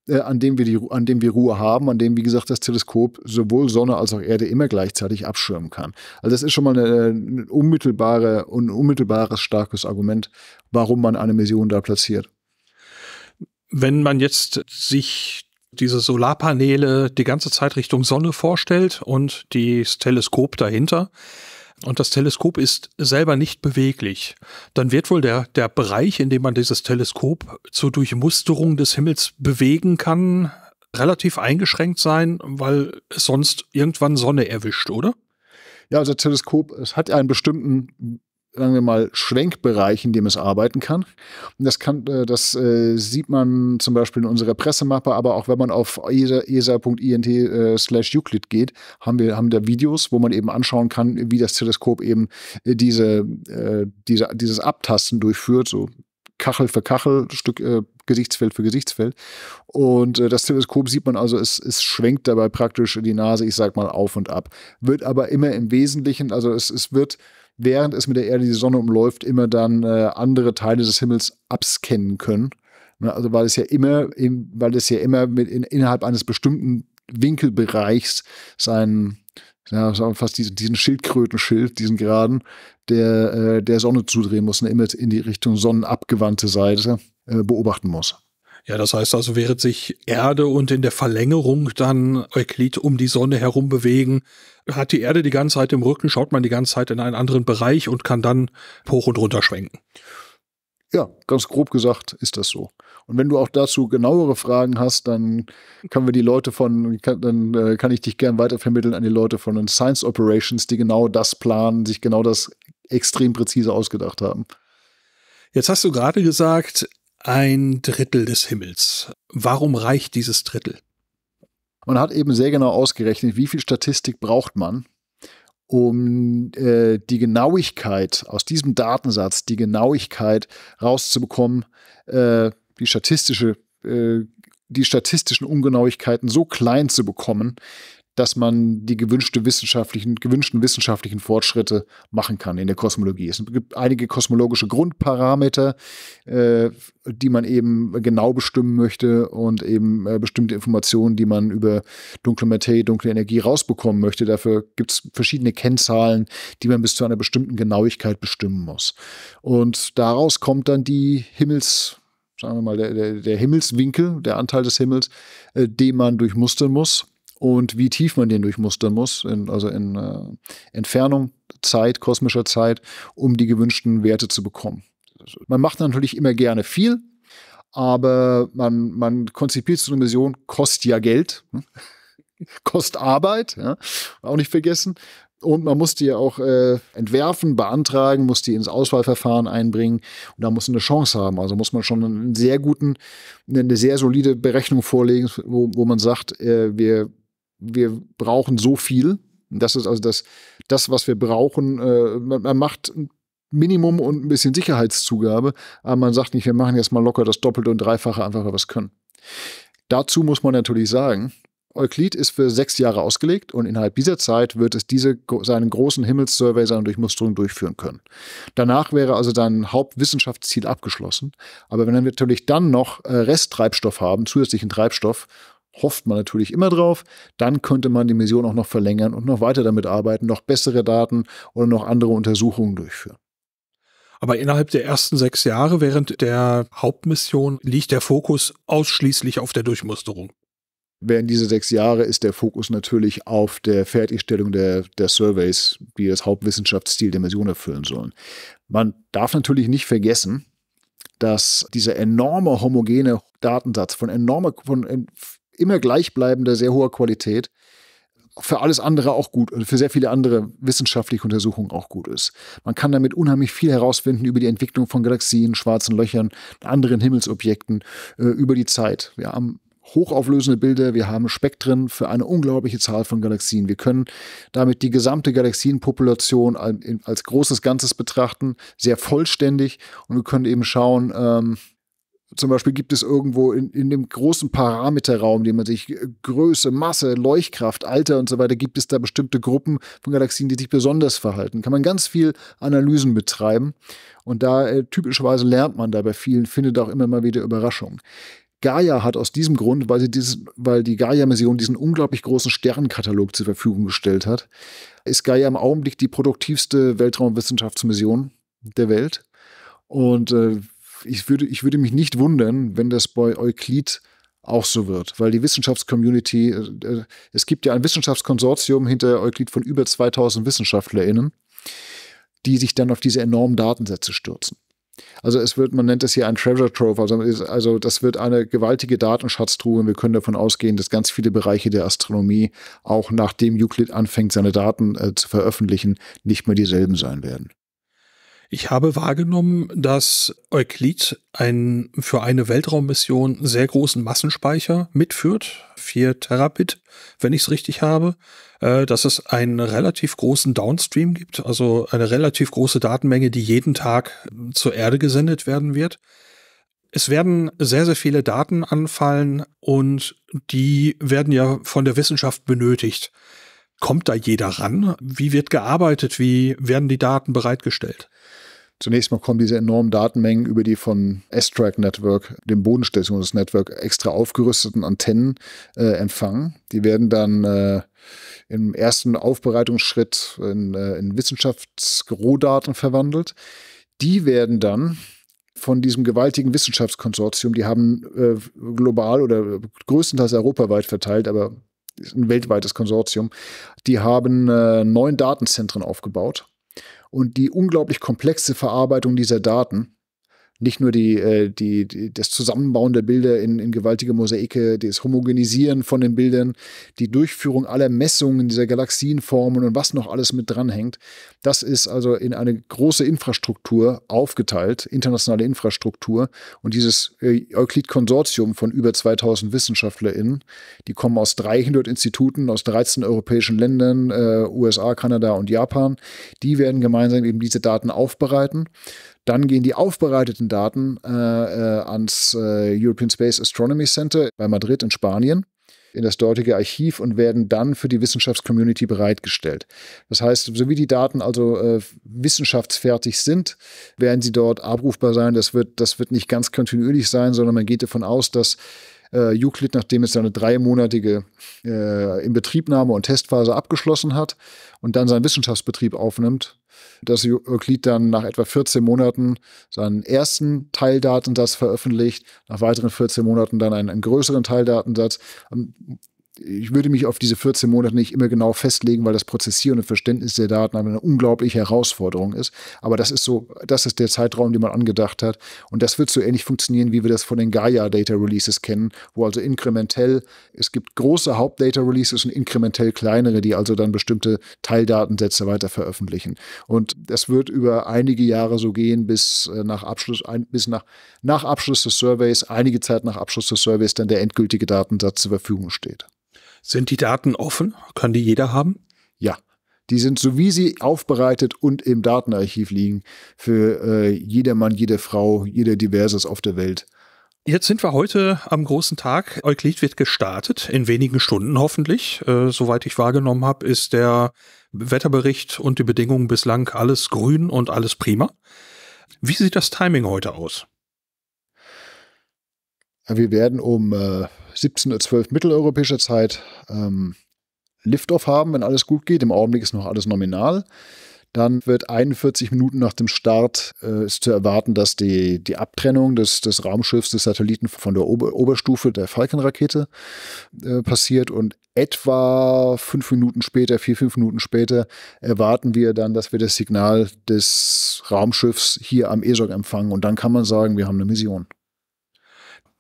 äh, an, dem wir die, an dem wir Ruhe haben, an dem, wie gesagt, das Teleskop sowohl Sonne als auch Erde immer gleichzeitig abschirmen kann. Also das ist schon mal eine, eine unmittelbare, ein unmittelbares, starkes Argument, warum man eine Mission da platziert. Wenn man jetzt sich diese Solarpaneele die ganze Zeit Richtung Sonne vorstellt und das Teleskop dahinter, und das Teleskop ist selber nicht beweglich, dann wird wohl der, der Bereich, in dem man dieses Teleskop zur Durchmusterung des Himmels bewegen kann, relativ eingeschränkt sein, weil es sonst irgendwann Sonne erwischt, oder? Ja, also das Teleskop, es hat einen bestimmten sagen wir mal, Schwenkbereich, in dem es arbeiten kann. Und das kann, äh, das äh, sieht man zum Beispiel in unserer Pressemappe, aber auch wenn man auf esa.int e äh, slash Euclid geht, haben wir haben da Videos, wo man eben anschauen kann, wie das Teleskop eben diese, diese dieses Abtasten durchführt, so Kachel für Kachel, Stück äh, Gesichtsfeld für Gesichtsfeld. Und äh, das Teleskop sieht man also, es, es schwenkt dabei praktisch die Nase, ich sag mal, auf und ab. Wird aber immer im Wesentlichen, also es, es wird während es mit der Erde die Sonne umläuft, immer dann äh, andere Teile des Himmels abscannen können. Ne, also weil es ja immer, in, weil es ja immer mit in, innerhalb eines bestimmten Winkelbereichs seinen, ja, fast diesen, diesen Schildkrötenschild, diesen geraden, der äh, der Sonne zudrehen muss und immer in die Richtung sonnenabgewandte Seite äh, beobachten muss. Ja, das heißt also, während sich Erde und in der Verlängerung dann Euklid um die Sonne herum bewegen, hat die Erde die ganze Zeit im Rücken, schaut man die ganze Zeit in einen anderen Bereich und kann dann hoch und runter schwenken. Ja, ganz grob gesagt ist das so. Und wenn du auch dazu genauere Fragen hast, dann können wir die Leute von, kann, dann äh, kann ich dich gern weitervermitteln an die Leute von den Science Operations, die genau das planen, sich genau das extrem präzise ausgedacht haben. Jetzt hast du gerade gesagt, ein Drittel des Himmels. Warum reicht dieses Drittel? Man hat eben sehr genau ausgerechnet, wie viel Statistik braucht man, um äh, die Genauigkeit aus diesem Datensatz, die Genauigkeit rauszubekommen, äh, die statistische äh, die statistischen Ungenauigkeiten so klein zu bekommen, dass man die gewünschte wissenschaftlichen, gewünschten wissenschaftlichen Fortschritte machen kann in der Kosmologie. Es gibt einige kosmologische Grundparameter, äh, die man eben genau bestimmen möchte und eben äh, bestimmte Informationen, die man über dunkle Materie, dunkle Energie rausbekommen möchte. Dafür gibt es verschiedene Kennzahlen, die man bis zu einer bestimmten Genauigkeit bestimmen muss. Und daraus kommt dann die Himmels sagen wir mal, der, der, der Himmelswinkel, der Anteil des Himmels, äh, den man durchmustern muss und wie tief man den durchmustern muss, in, also in äh, Entfernung, Zeit, kosmischer Zeit, um die gewünschten Werte zu bekommen. Man macht natürlich immer gerne viel, aber man, man konzipiert so eine Mission, kostet ja Geld, ne? kostet Arbeit, ja, auch nicht vergessen. Und man muss die ja auch äh, entwerfen, beantragen, muss die ins Auswahlverfahren einbringen und da muss man eine Chance haben. Also muss man schon einen sehr guten, eine sehr solide Berechnung vorlegen, wo, wo man sagt, äh, wir wir brauchen so viel. Das ist also das, das was wir brauchen. Äh, man, macht ein Minimum und ein bisschen Sicherheitszugabe, aber man sagt nicht, wir machen jetzt mal locker das Doppelte und Dreifache, einfach weil wir es können. Dazu muss man natürlich sagen, Euklid ist für sechs Jahre ausgelegt und innerhalb dieser Zeit wird es diese, seinen großen Himmelssurvey, seine Durchmusterung durchführen können. Danach wäre also sein Hauptwissenschaftsziel abgeschlossen. Aber wenn wir natürlich dann noch äh, Resttreibstoff haben, zusätzlichen Treibstoff, hofft man natürlich immer drauf, dann könnte man die Mission auch noch verlängern und noch weiter damit arbeiten, noch bessere Daten oder noch andere Untersuchungen durchführen. Aber innerhalb der ersten sechs Jahre während der Hauptmission liegt der Fokus ausschließlich auf der Durchmusterung. Während dieser sechs Jahre ist der Fokus natürlich auf der Fertigstellung der, der Surveys, die das Hauptwissenschaftsziel der Mission erfüllen sollen. Man darf natürlich nicht vergessen, dass dieser enorme homogene Datensatz von enormer, von immer gleichbleibender, sehr hoher Qualität für alles andere auch gut und für sehr viele andere wissenschaftliche Untersuchungen auch gut ist. Man kann damit unheimlich viel herausfinden über die Entwicklung von Galaxien, schwarzen Löchern, anderen Himmelsobjekten, äh, über die Zeit. Wir haben hochauflösende Bilder, wir haben Spektren für eine unglaubliche Zahl von Galaxien. Wir können damit die gesamte Galaxienpopulation als großes Ganzes betrachten, sehr vollständig und wir können eben schauen, ähm, zum Beispiel gibt es irgendwo in, in dem großen Parameterraum, den man sich äh, Größe, Masse, Leuchtkraft, Alter und so weiter, gibt es da bestimmte Gruppen von Galaxien, die sich besonders verhalten. Kann man ganz viel Analysen betreiben. Und da äh, typischerweise lernt man da bei vielen, findet auch immer mal wieder Überraschungen. Gaia hat aus diesem Grund, weil, sie dieses, weil die Gaia-Mission diesen unglaublich großen Sternenkatalog zur Verfügung gestellt hat, ist Gaia im Augenblick die produktivste Weltraumwissenschaftsmission der Welt. Und äh, ich, würde, ich würde mich nicht wundern, wenn das bei Euklid auch so wird, weil die Wissenschaftscommunity, äh, äh, es gibt ja ein Wissenschaftskonsortium hinter Euklid von über 2000 WissenschaftlerInnen, die sich dann auf diese enormen Datensätze stürzen. Also es wird, man nennt das hier ein Treasure Trove, also, also das wird eine gewaltige Datenschatztruhe und wir können davon ausgehen, dass ganz viele Bereiche der Astronomie, auch nachdem Euclid anfängt, seine Daten äh, zu veröffentlichen, nicht mehr dieselben sein werden. Ich habe wahrgenommen, dass Euklid einen für eine Weltraummission sehr großen Massenspeicher mitführt, 4 Terabit, wenn ich es richtig habe, äh, dass es einen relativ großen Downstream gibt, also eine relativ große Datenmenge, die jeden Tag äh, zur Erde gesendet werden wird. Es werden sehr, sehr viele Daten anfallen und die werden ja von der Wissenschaft benötigt. Kommt da jeder ran? Wie wird gearbeitet? Wie werden die Daten bereitgestellt? Zunächst mal kommen diese enormen Datenmengen über die von S-Track Network, dem Bodenstationsnetzwerk, extra aufgerüsteten Antennen äh, empfangen. Die werden dann äh, im ersten Aufbereitungsschritt in, äh, in Wissenschaftsrohdaten verwandelt. Die werden dann von diesem gewaltigen Wissenschaftskonsortium, die haben äh, global oder größtenteils europaweit verteilt, aber ein weltweites Konsortium, die haben äh, neun Datenzentren aufgebaut. Und die unglaublich komplexe Verarbeitung dieser Daten nicht nur die, äh, die, die, das Zusammenbauen der Bilder in, in gewaltige Mosaike, das Homogenisieren von den Bildern, die Durchführung aller Messungen dieser Galaxienformen und was noch alles mit dranhängt. Das ist also in eine große Infrastruktur aufgeteilt, internationale Infrastruktur. Und dieses äh, euklid konsortium von über 2000 WissenschaftlerInnen, die kommen aus 300 Instituten, aus 13 europäischen Ländern, äh, USA, Kanada und Japan. Die werden gemeinsam eben diese Daten aufbereiten, dann gehen die aufbereiteten Daten äh, äh, ans äh, European Space Astronomy Center bei Madrid in Spanien in das dortige Archiv und werden dann für die Wissenschaftscommunity bereitgestellt. Das heißt, so wie die Daten also äh, wissenschaftsfertig sind, werden sie dort abrufbar sein. Das wird, das wird nicht ganz kontinuierlich sein, sondern man geht davon aus, dass äh, Euclid, nachdem es seine dreimonatige äh, Inbetriebnahme und Testphase abgeschlossen hat und dann seinen Wissenschaftsbetrieb aufnimmt, dass Euclid dann nach etwa 14 Monaten seinen ersten Teildatensatz veröffentlicht, nach weiteren 14 Monaten dann einen, einen größeren Teildatensatz. Ähm, ich würde mich auf diese 14 Monate nicht immer genau festlegen, weil das Prozessieren und Verständnis der Daten eine unglaubliche Herausforderung ist. Aber das ist so, das ist der Zeitraum, den man angedacht hat. Und das wird so ähnlich funktionieren, wie wir das von den Gaia Data Releases kennen, wo also inkrementell, es gibt große Hauptdata Releases und inkrementell kleinere, die also dann bestimmte Teildatensätze weiter veröffentlichen. Und das wird über einige Jahre so gehen, bis äh, nach Abschluss, bis nach, nach Abschluss des Surveys, einige Zeit nach Abschluss des Surveys dann der endgültige Datensatz zur Verfügung steht. Sind die Daten offen? Kann die jeder haben? Ja. Die sind so wie sie aufbereitet und im Datenarchiv liegen für äh, jedermann, jede Frau, jeder Diverses auf der Welt. Jetzt sind wir heute am großen Tag. Euklid wird gestartet, in wenigen Stunden hoffentlich. Äh, soweit ich wahrgenommen habe, ist der Wetterbericht und die Bedingungen bislang alles grün und alles prima. Wie sieht das Timing heute aus? Wir werden um äh, 17.12 Uhr mitteleuropäischer Zeit ähm, Liftoff haben, wenn alles gut geht. Im Augenblick ist noch alles nominal. Dann wird 41 Minuten nach dem Start äh, ist zu erwarten, dass die, die Abtrennung des, des Raumschiffs, des Satelliten von der Ober Oberstufe der Falcon-Rakete äh, passiert. Und etwa fünf Minuten später, vier, fünf Minuten später, erwarten wir dann, dass wir das Signal des Raumschiffs hier am ESOC empfangen. Und dann kann man sagen, wir haben eine Mission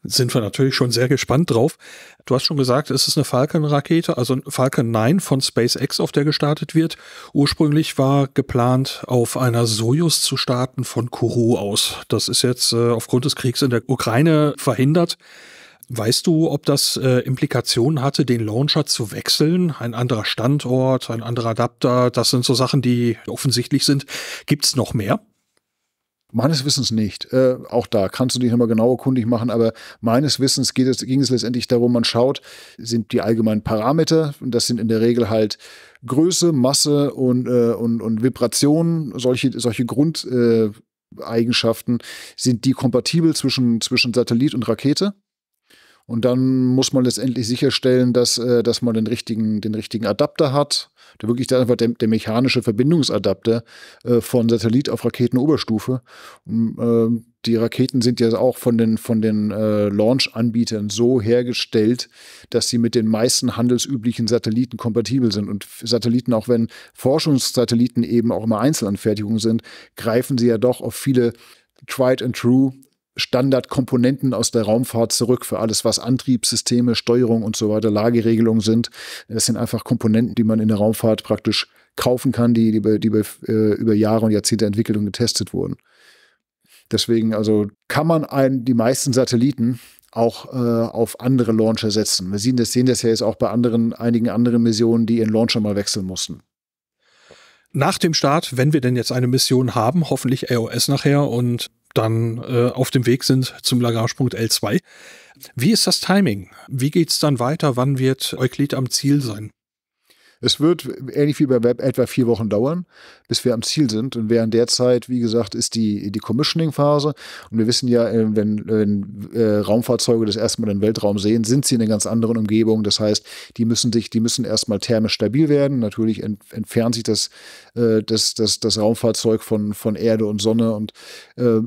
sind wir natürlich schon sehr gespannt drauf. Du hast schon gesagt, es ist eine Falcon-Rakete, also Falcon 9 von SpaceX, auf der gestartet wird. Ursprünglich war geplant, auf einer Soyuz zu starten von Kourou aus. Das ist jetzt äh, aufgrund des Kriegs in der Ukraine verhindert. Weißt du, ob das äh, Implikationen hatte, den Launcher zu wechseln? Ein anderer Standort, ein anderer Adapter, das sind so Sachen, die offensichtlich sind. Gibt es noch mehr? Meines Wissens nicht. Äh, auch da kannst du dich nochmal genauer kundig machen, aber meines Wissens geht es, ging es letztendlich darum, man schaut, sind die allgemeinen Parameter, und das sind in der Regel halt Größe, Masse und, äh, und, und Vibration, solche, solche Grundeigenschaften, äh, sind die kompatibel zwischen, zwischen Satellit und Rakete? Und dann muss man letztendlich sicherstellen, dass, äh, dass man den richtigen, den richtigen Adapter hat. Der wirklich dann einfach der, der, mechanische Verbindungsadapter äh, von Satellit auf Raketenoberstufe. Ähm, die Raketen sind ja auch von den, von den äh, Launch-Anbietern so hergestellt, dass sie mit den meisten handelsüblichen Satelliten kompatibel sind. Und Satelliten, auch wenn Forschungssatelliten eben auch immer Einzelanfertigungen sind, greifen sie ja doch auf viele tried and true Standardkomponenten aus der Raumfahrt zurück für alles, was Antriebssysteme, Steuerung und so weiter, Lageregelung sind. Das sind einfach Komponenten, die man in der Raumfahrt praktisch kaufen kann, die, die, die äh, über Jahre und Jahrzehnte entwickelt und getestet wurden. Deswegen also kann man einen, die meisten Satelliten auch äh, auf andere Launcher setzen. Wir sehen das, sehen das ja jetzt auch bei anderen, einigen anderen Missionen, die ihren Launcher mal wechseln mussten nach dem Start, wenn wir denn jetzt eine Mission haben, hoffentlich AOS nachher und dann äh, auf dem Weg sind zum Lagagepunkt L2. Wie ist das Timing? Wie geht's dann weiter? Wann wird Euklid am Ziel sein? Es wird ähnlich wie bei Web etwa vier Wochen dauern, bis wir am Ziel sind. Und während der Zeit, wie gesagt, ist die, die Commissioning-Phase. Und wir wissen ja, äh, wenn, wenn äh, Raumfahrzeuge das erstmal den Weltraum sehen, sind sie in einer ganz anderen Umgebung. Das heißt, die müssen sich, die müssen erstmal thermisch stabil werden. Natürlich ent, entfernt sich das, äh, das, das, das Raumfahrzeug von, von Erde und Sonne und äh,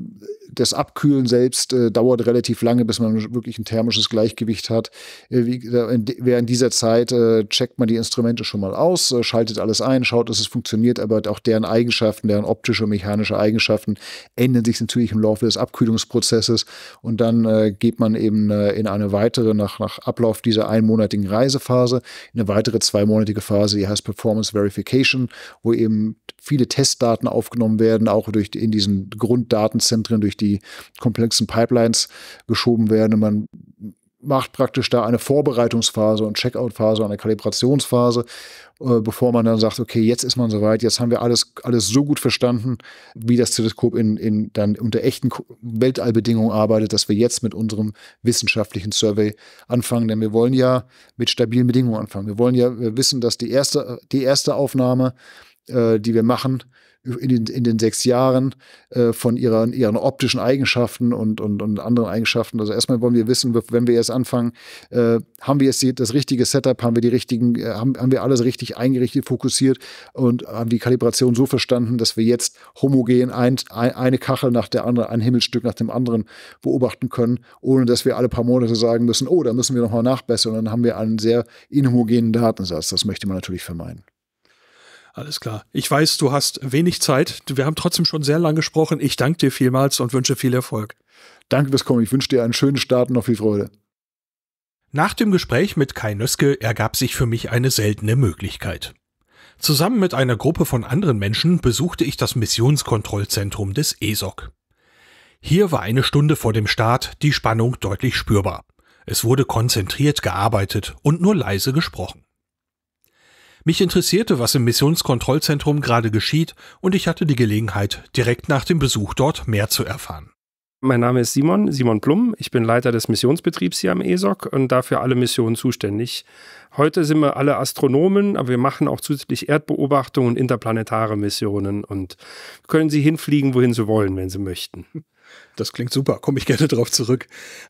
das Abkühlen selbst äh, dauert relativ lange, bis man wirklich ein thermisches Gleichgewicht hat. Äh, wie, äh, während dieser Zeit checkt man die Instrumente schon schon mal aus, äh, schaltet alles ein, schaut, dass es funktioniert, aber auch deren Eigenschaften, deren optische und mechanische Eigenschaften ändern sich natürlich im Laufe des Abkühlungsprozesses und dann äh, geht man eben äh, in eine weitere, nach, nach Ablauf dieser einmonatigen Reisephase, in eine weitere zweimonatige Phase, die heißt Performance Verification, wo eben viele Testdaten aufgenommen werden, auch durch in diesen Grunddatenzentren durch die komplexen Pipelines geschoben werden und man macht praktisch da eine Vorbereitungsphase und Checkout-Phase, eine Kalibrationsphase, äh, bevor man dann sagt, okay, jetzt ist man soweit, jetzt haben wir alles, alles so gut verstanden, wie das Teleskop in, in dann unter echten Weltallbedingungen arbeitet, dass wir jetzt mit unserem wissenschaftlichen Survey anfangen. Denn wir wollen ja mit stabilen Bedingungen anfangen. Wir wollen ja wir wissen, dass die erste, die erste Aufnahme, äh, die wir machen, in den, in den sechs Jahren äh, von ihren, ihren optischen Eigenschaften und, und, und anderen Eigenschaften. Also erstmal wollen wir wissen, wenn wir jetzt anfangen, äh, haben wir jetzt die, das richtige Setup, haben wir die richtigen, äh, haben, haben wir alles richtig eingerichtet, fokussiert und haben die Kalibration so verstanden, dass wir jetzt homogen ein, ein, eine Kachel nach der anderen, ein Himmelsstück nach dem anderen beobachten können, ohne dass wir alle paar Monate sagen müssen, oh, da müssen wir nochmal nachbessern. Und dann haben wir einen sehr inhomogenen Datensatz. Das möchte man natürlich vermeiden. Alles klar. Ich weiß, du hast wenig Zeit. Wir haben trotzdem schon sehr lange gesprochen. Ich danke dir vielmals und wünsche viel Erfolg. Danke fürs Kommen. Ich wünsche dir einen schönen Start und noch viel Freude. Nach dem Gespräch mit Kai Nöske ergab sich für mich eine seltene Möglichkeit. Zusammen mit einer Gruppe von anderen Menschen besuchte ich das Missionskontrollzentrum des ESOC. Hier war eine Stunde vor dem Start die Spannung deutlich spürbar. Es wurde konzentriert gearbeitet und nur leise gesprochen. Mich interessierte, was im Missionskontrollzentrum gerade geschieht, und ich hatte die Gelegenheit, direkt nach dem Besuch dort mehr zu erfahren. Mein Name ist Simon, Simon Plum. Ich bin Leiter des Missionsbetriebs hier am ESOC und dafür alle Missionen zuständig. Heute sind wir alle Astronomen, aber wir machen auch zusätzlich Erdbeobachtungen und interplanetare Missionen und können Sie hinfliegen, wohin Sie wollen, wenn Sie möchten. Das klingt super, komme ich gerne darauf zurück.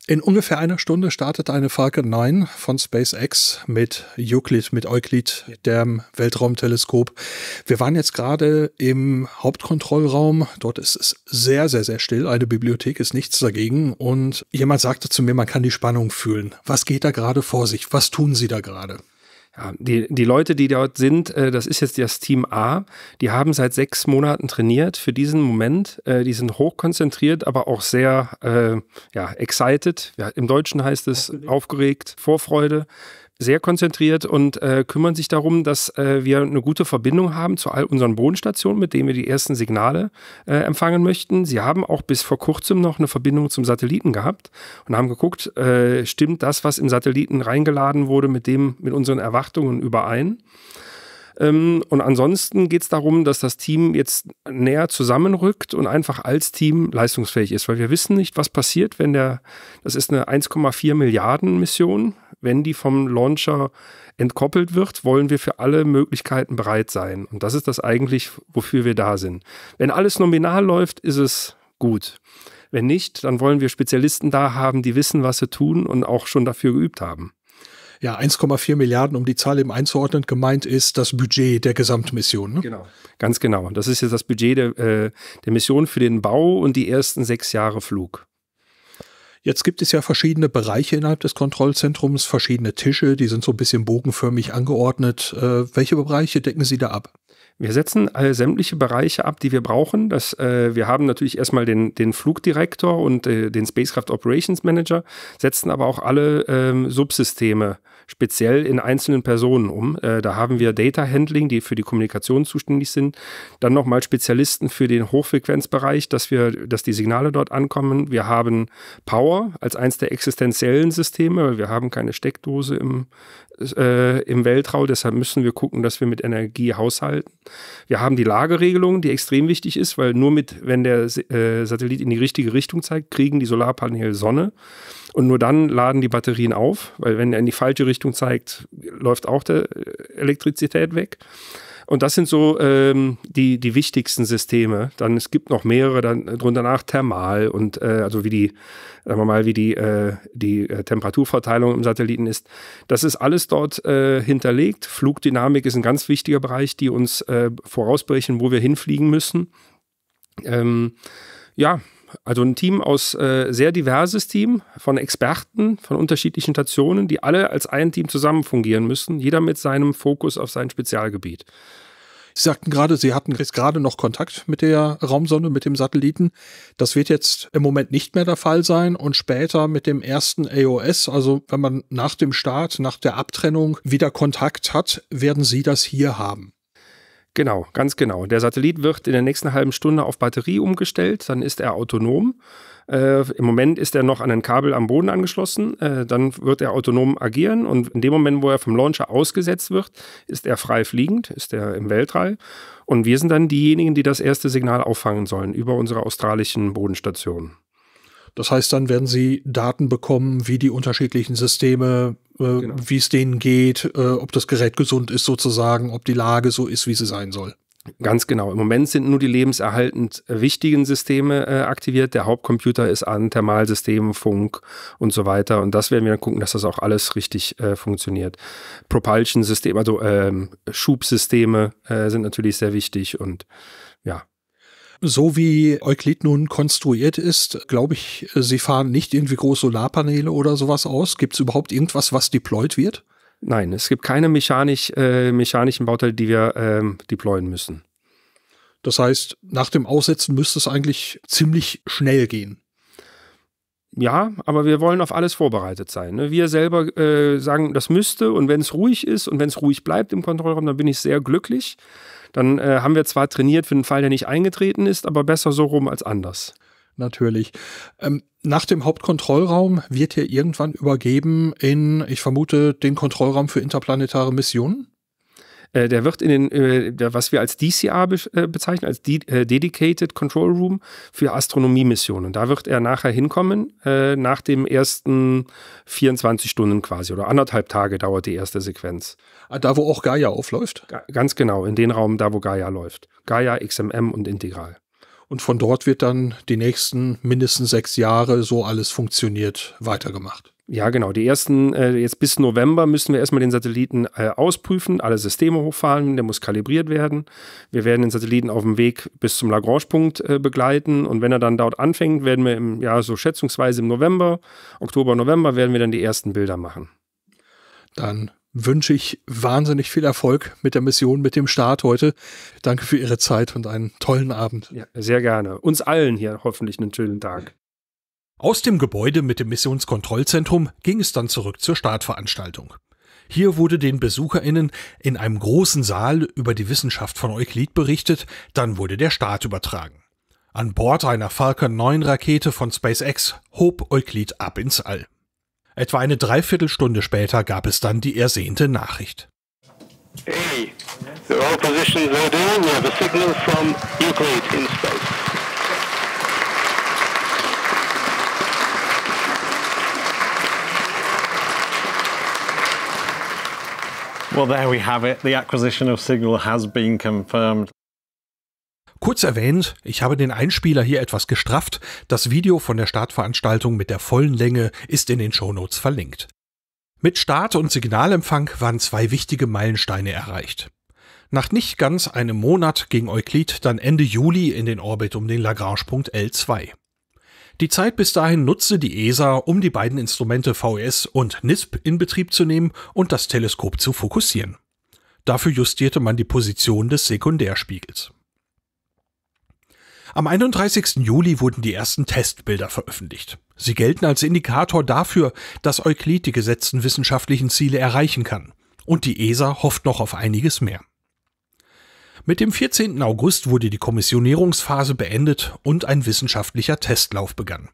In ungefähr einer Stunde startet eine Falcon 9 von SpaceX mit Euclid, mit Euclid, dem Weltraumteleskop. Wir waren jetzt gerade im Hauptkontrollraum. Dort ist es sehr, sehr, sehr still. Eine Bibliothek ist nichts dagegen. Und jemand sagte zu mir, man kann die Spannung fühlen. Was geht da gerade vor sich? Was tun Sie da gerade? Ja, die, die Leute, die dort sind, äh, das ist jetzt das Team A, die haben seit sechs Monaten trainiert für diesen Moment. Äh, die sind hochkonzentriert, aber auch sehr äh, ja, excited. Ja, Im Deutschen heißt es aufgeregt, Vorfreude sehr konzentriert und äh, kümmern sich darum, dass äh, wir eine gute Verbindung haben zu all unseren Bodenstationen, mit denen wir die ersten Signale äh, empfangen möchten. Sie haben auch bis vor kurzem noch eine Verbindung zum Satelliten gehabt und haben geguckt, äh, stimmt das, was im Satelliten reingeladen wurde, mit dem, mit unseren Erwartungen überein. Ähm, und ansonsten geht es darum, dass das Team jetzt näher zusammenrückt und einfach als Team leistungsfähig ist, weil wir wissen nicht, was passiert, wenn der, das ist eine 1,4 Milliarden Mission, wenn die vom Launcher entkoppelt wird, wollen wir für alle Möglichkeiten bereit sein. Und das ist das eigentlich, wofür wir da sind. Wenn alles nominal läuft, ist es gut. Wenn nicht, dann wollen wir Spezialisten da haben, die wissen, was sie tun und auch schon dafür geübt haben ja, 1,4 Milliarden, um die Zahl eben einzuordnen, gemeint ist das Budget der Gesamtmission. Ne? Genau, ganz genau. Das ist jetzt das Budget der, äh, der Mission für den Bau und die ersten sechs Jahre Flug. Jetzt gibt es ja verschiedene Bereiche innerhalb des Kontrollzentrums, verschiedene Tische, die sind so ein bisschen bogenförmig angeordnet. Äh, welche Bereiche decken Sie da ab? Wir setzen äh, sämtliche Bereiche ab, die wir brauchen. Das, äh, wir haben natürlich erstmal den, den Flugdirektor und äh, den Spacecraft Operations Manager, setzen aber auch alle ähm, Subsysteme speziell in einzelnen Personen um. Äh, da haben wir Data Handling, die für die Kommunikation zuständig sind. Dann nochmal Spezialisten für den Hochfrequenzbereich, dass wir, dass die Signale dort ankommen. Wir haben Power als eins der existenziellen Systeme, weil wir haben keine Steckdose im, äh, im Weltraum. Deshalb müssen wir gucken, dass wir mit Energie haushalten. Wir haben die Lageregelung, die extrem wichtig ist, weil nur mit, wenn der äh, Satellit in die richtige Richtung zeigt, kriegen die Solarpaneele Sonne. Und nur dann laden die Batterien auf, weil wenn er in die falsche Richtung zeigt, läuft auch der äh, Elektrizität weg. Und das sind so ähm, die, die wichtigsten Systeme. Dann es gibt noch mehrere, dann drunter nach Thermal und äh, also wie die, sagen wir mal, wie die, äh, die äh, Temperaturverteilung im Satelliten ist. Das ist alles dort äh, hinterlegt. Flugdynamik ist ein ganz wichtiger Bereich, die uns äh, vorausbrechen, wo wir hinfliegen müssen. Ähm, ja, also ein Team aus äh, sehr diverses Team von Experten von unterschiedlichen Stationen, die alle als ein Team zusammen fungieren müssen, jeder mit seinem Fokus auf sein Spezialgebiet. Sie sagten gerade, Sie hatten jetzt gerade noch Kontakt mit der Raumsonde, mit dem Satelliten. Das wird jetzt im Moment nicht mehr der Fall sein und später mit dem ersten AOS, also wenn man nach dem Start, nach der Abtrennung wieder Kontakt hat, werden Sie das hier haben. Genau, ganz genau. Der Satellit wird in der nächsten halben Stunde auf Batterie umgestellt, dann ist er autonom. Äh, Im Moment ist er noch an ein Kabel am Boden angeschlossen, äh, dann wird er autonom agieren und in dem Moment, wo er vom Launcher ausgesetzt wird, ist er frei fliegend, ist er im Weltall. Und wir sind dann diejenigen, die das erste Signal auffangen sollen über unsere australischen Bodenstationen. Das heißt, dann werden sie Daten bekommen, wie die unterschiedlichen Systeme, äh, genau. wie es denen geht, äh, ob das Gerät gesund ist sozusagen, ob die Lage so ist, wie sie sein soll. Ganz genau. Im Moment sind nur die lebenserhaltend wichtigen Systeme äh, aktiviert. Der Hauptcomputer ist an, Thermalsystem, Funk und so weiter. Und das werden wir dann gucken, dass das auch alles richtig äh, funktioniert. Propulsion-Systeme, also ähm, Schubsysteme äh, sind natürlich sehr wichtig und ja, so wie Euklid nun konstruiert ist, glaube ich, sie fahren nicht irgendwie große Solarpaneele oder sowas aus. Gibt es überhaupt irgendwas, was deployed wird? Nein, es gibt keine mechanisch, äh, mechanischen Bauteile, die wir ähm, deployen müssen. Das heißt, nach dem Aussetzen müsste es eigentlich ziemlich schnell gehen. Ja, aber wir wollen auf alles vorbereitet sein. Ne? Wir selber äh, sagen, das müsste und wenn es ruhig ist und wenn es ruhig bleibt im Kontrollraum, dann bin ich sehr glücklich. Dann äh, haben wir zwar trainiert für den Fall, der nicht eingetreten ist, aber besser so rum als anders. Natürlich. Ähm, nach dem Hauptkontrollraum wird hier irgendwann übergeben in, ich vermute, den Kontrollraum für interplanetare Missionen? Äh, der wird in den, äh, was wir als DCR be äh, bezeichnen, als D äh, Dedicated Control Room für Astronomiemissionen. Da wird er nachher hinkommen, nach dem ersten 24 Stunden quasi oder anderthalb Tage dauert die erste Sequenz. Ah, da, wo auch Gaia aufläuft? Ga ganz genau, in den Raum, da wo Gaia läuft. Gaia, XMM und Integral. Und von dort wird dann die nächsten mindestens sechs Jahre so alles funktioniert weitergemacht. Ja, genau. Die ersten, äh, jetzt bis November müssen wir erstmal den Satelliten äh, ausprüfen, alle Systeme hochfahren, der muss kalibriert werden. Wir werden den Satelliten auf dem Weg bis zum Lagrange-Punkt äh, begleiten und wenn er dann dort anfängt, werden wir im, ja, so schätzungsweise im November, Oktober, November werden wir dann die ersten Bilder machen. Dann wünsche ich wahnsinnig viel Erfolg mit der Mission, mit dem Start heute. Danke für Ihre Zeit und einen tollen Abend. Ja, sehr gerne. Uns allen hier hoffentlich einen schönen Tag. Aus dem Gebäude mit dem Missionskontrollzentrum ging es dann zurück zur Startveranstaltung. Hier wurde den BesucherInnen in einem großen Saal über die Wissenschaft von Euklid berichtet, dann wurde der Start übertragen. An Bord einer Falcon 9 Rakete von SpaceX hob Euklid ab ins All. Etwa eine Dreiviertelstunde später gab es dann die ersehnte Nachricht. Hey, the all positions are doing. We have a signal from Euclid in space. Well, there we have it. The acquisition of signal has been confirmed. Kurz erwähnt, ich habe den Einspieler hier etwas gestrafft. Das Video von der Startveranstaltung mit der vollen Länge ist in den Shownotes verlinkt. Mit Start und Signalempfang waren zwei wichtige Meilensteine erreicht. Nach nicht ganz einem Monat ging Euklid dann Ende Juli in den Orbit um den Lagrange-Punkt L2. Die Zeit bis dahin nutzte die ESA, um die beiden Instrumente VES und NISP in Betrieb zu nehmen und das Teleskop zu fokussieren. Dafür justierte man die Position des Sekundärspiegels. Am 31. Juli wurden die ersten Testbilder veröffentlicht. Sie gelten als Indikator dafür, dass Euklid die gesetzten wissenschaftlichen Ziele erreichen kann. Und die ESA hofft noch auf einiges mehr. Mit dem 14. August wurde die Kommissionierungsphase beendet und ein wissenschaftlicher Testlauf begann.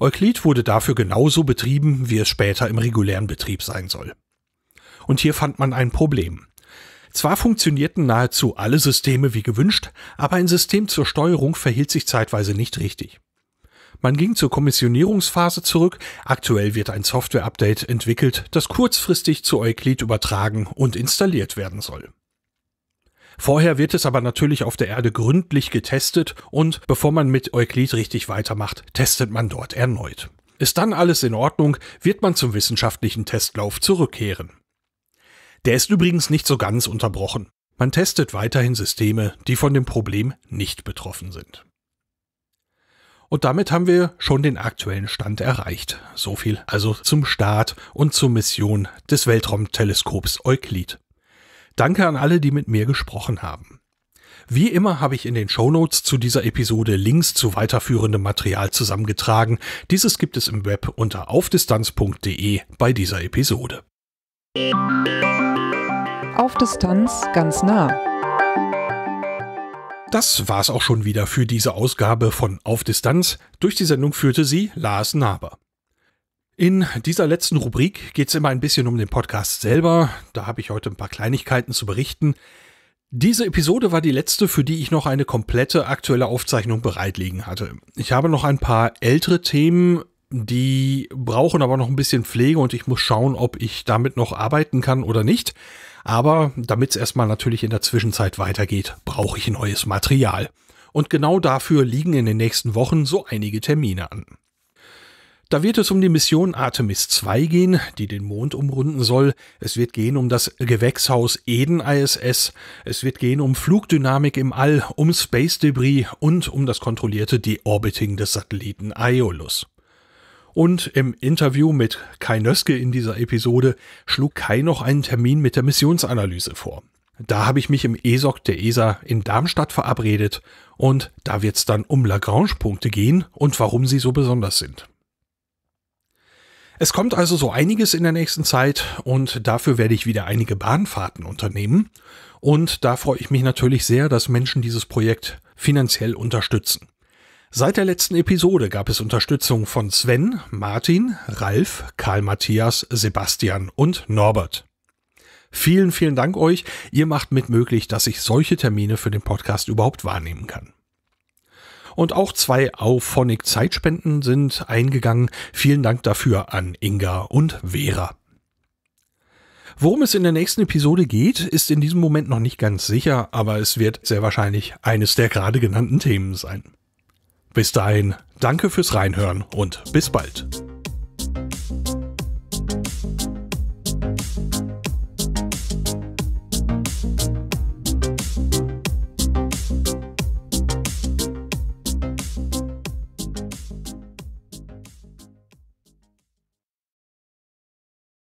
Euklid wurde dafür genauso betrieben, wie es später im regulären Betrieb sein soll. Und hier fand man ein Problem. Zwar funktionierten nahezu alle Systeme wie gewünscht, aber ein System zur Steuerung verhielt sich zeitweise nicht richtig. Man ging zur Kommissionierungsphase zurück, aktuell wird ein Software-Update entwickelt, das kurzfristig zu Euclid übertragen und installiert werden soll. Vorher wird es aber natürlich auf der Erde gründlich getestet und bevor man mit Euklid richtig weitermacht, testet man dort erneut. Ist dann alles in Ordnung, wird man zum wissenschaftlichen Testlauf zurückkehren. Der ist übrigens nicht so ganz unterbrochen. Man testet weiterhin Systeme, die von dem Problem nicht betroffen sind. Und damit haben wir schon den aktuellen Stand erreicht. So viel also zum Start und zur Mission des Weltraumteleskops Euklid. Danke an alle, die mit mir gesprochen haben. Wie immer habe ich in den Shownotes zu dieser Episode Links zu weiterführendem Material zusammengetragen. Dieses gibt es im Web unter aufdistanz.de bei dieser Episode. Auf Distanz ganz nah. Das war's auch schon wieder für diese Ausgabe von Auf Distanz. Durch die Sendung führte sie Lars Naber. In dieser letzten Rubrik geht es immer ein bisschen um den Podcast selber. Da habe ich heute ein paar Kleinigkeiten zu berichten. Diese Episode war die letzte, für die ich noch eine komplette aktuelle Aufzeichnung bereitlegen hatte. Ich habe noch ein paar ältere Themen, die brauchen aber noch ein bisschen Pflege und ich muss schauen, ob ich damit noch arbeiten kann oder nicht. Aber damit es erstmal natürlich in der Zwischenzeit weitergeht, brauche ich neues Material. Und genau dafür liegen in den nächsten Wochen so einige Termine an. Da wird es um die Mission Artemis 2 gehen, die den Mond umrunden soll. Es wird gehen um das Gewächshaus Eden ISS. Es wird gehen um Flugdynamik im All, um Space Debris und um das kontrollierte Deorbiting des Satelliten Aeolus. Und im Interview mit Kai Nöske in dieser Episode schlug Kai noch einen Termin mit der Missionsanalyse vor. Da habe ich mich im ESOC der ESA in Darmstadt verabredet und da wird es dann um Lagrange-Punkte gehen und warum sie so besonders sind. Es kommt also so einiges in der nächsten Zeit und dafür werde ich wieder einige Bahnfahrten unternehmen. Und da freue ich mich natürlich sehr, dass Menschen dieses Projekt finanziell unterstützen. Seit der letzten Episode gab es Unterstützung von Sven, Martin, Ralf, Karl Matthias, Sebastian und Norbert. Vielen, vielen Dank euch. Ihr macht mit möglich, dass ich solche Termine für den Podcast überhaupt wahrnehmen kann. Und auch zwei Auphonic Zeitspenden sind eingegangen. Vielen Dank dafür an Inga und Vera. Worum es in der nächsten Episode geht, ist in diesem Moment noch nicht ganz sicher, aber es wird sehr wahrscheinlich eines der gerade genannten Themen sein. Bis dahin, danke fürs Reinhören und bis bald.